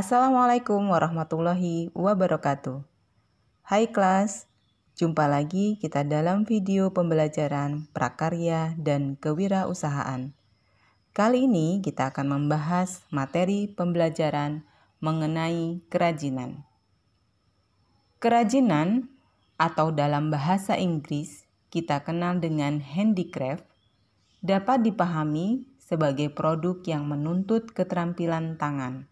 Assalamualaikum warahmatullahi wabarakatuh. Hai kelas, jumpa lagi kita dalam video pembelajaran prakarya dan kewirausahaan. Kali ini kita akan membahas materi pembelajaran mengenai kerajinan. Kerajinan atau dalam bahasa Inggris kita kenal dengan handicraft dapat dipahami sebagai produk yang menuntut keterampilan tangan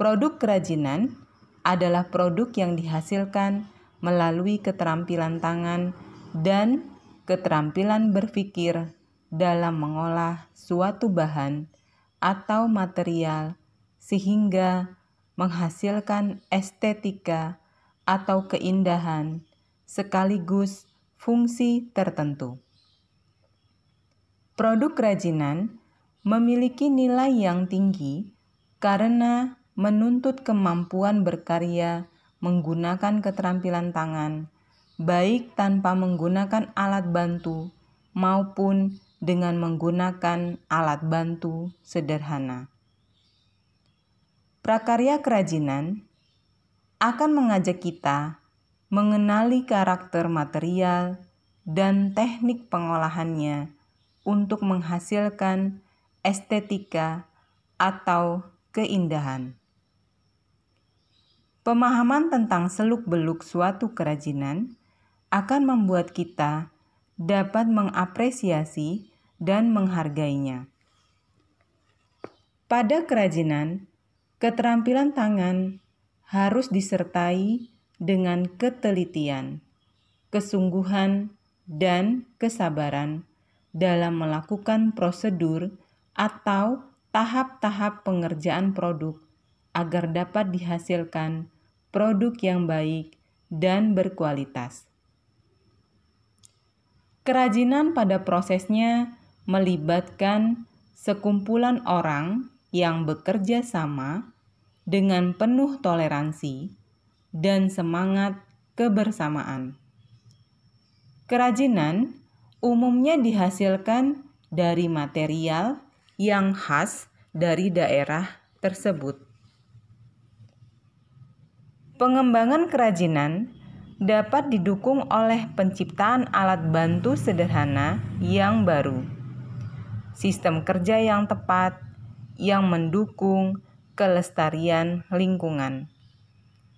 Produk kerajinan adalah produk yang dihasilkan melalui keterampilan tangan dan keterampilan berpikir dalam mengolah suatu bahan atau material sehingga menghasilkan estetika atau keindahan sekaligus fungsi tertentu. Produk kerajinan memiliki nilai yang tinggi karena menuntut kemampuan berkarya menggunakan keterampilan tangan, baik tanpa menggunakan alat bantu maupun dengan menggunakan alat bantu sederhana. Prakarya kerajinan akan mengajak kita mengenali karakter material dan teknik pengolahannya untuk menghasilkan estetika atau keindahan. Pemahaman tentang seluk-beluk suatu kerajinan akan membuat kita dapat mengapresiasi dan menghargainya. Pada kerajinan, keterampilan tangan harus disertai dengan ketelitian, kesungguhan, dan kesabaran dalam melakukan prosedur atau tahap-tahap pengerjaan produk agar dapat dihasilkan produk yang baik, dan berkualitas. Kerajinan pada prosesnya melibatkan sekumpulan orang yang bekerja sama dengan penuh toleransi dan semangat kebersamaan. Kerajinan umumnya dihasilkan dari material yang khas dari daerah tersebut. Pengembangan kerajinan dapat didukung oleh penciptaan alat bantu sederhana yang baru, sistem kerja yang tepat yang mendukung kelestarian lingkungan,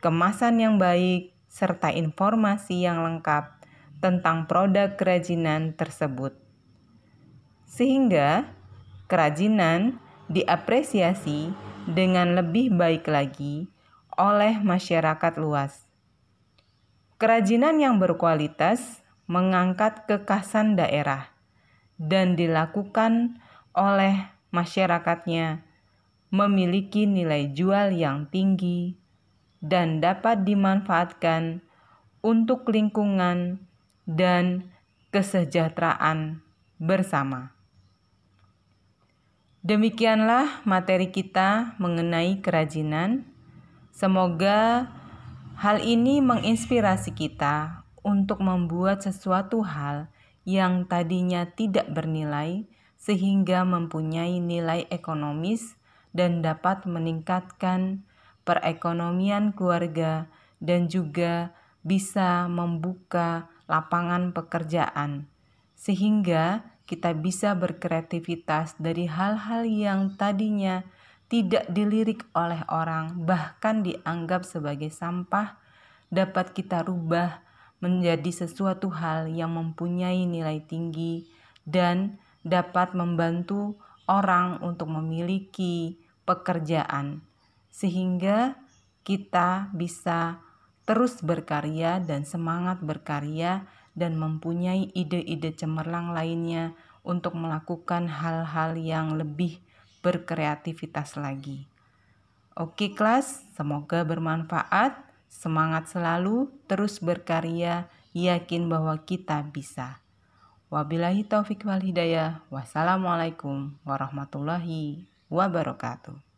kemasan yang baik, serta informasi yang lengkap tentang produk kerajinan tersebut, sehingga kerajinan diapresiasi dengan lebih baik lagi oleh masyarakat luas. Kerajinan yang berkualitas mengangkat kekasan daerah dan dilakukan oleh masyarakatnya memiliki nilai jual yang tinggi dan dapat dimanfaatkan untuk lingkungan dan kesejahteraan bersama. Demikianlah materi kita mengenai kerajinan. Semoga hal ini menginspirasi kita untuk membuat sesuatu hal yang tadinya tidak bernilai sehingga mempunyai nilai ekonomis dan dapat meningkatkan perekonomian keluarga dan juga bisa membuka lapangan pekerjaan sehingga kita bisa berkreativitas dari hal-hal yang tadinya tidak dilirik oleh orang, bahkan dianggap sebagai sampah, dapat kita rubah menjadi sesuatu hal yang mempunyai nilai tinggi dan dapat membantu orang untuk memiliki pekerjaan, sehingga kita bisa terus berkarya dan semangat berkarya dan mempunyai ide-ide cemerlang lainnya untuk melakukan hal-hal yang lebih berkreativitas lagi. Oke kelas, semoga bermanfaat. Semangat selalu, terus berkarya, yakin bahwa kita bisa. Wabillahi taufik wal hidayah. Wassalamualaikum warahmatullahi wabarakatuh.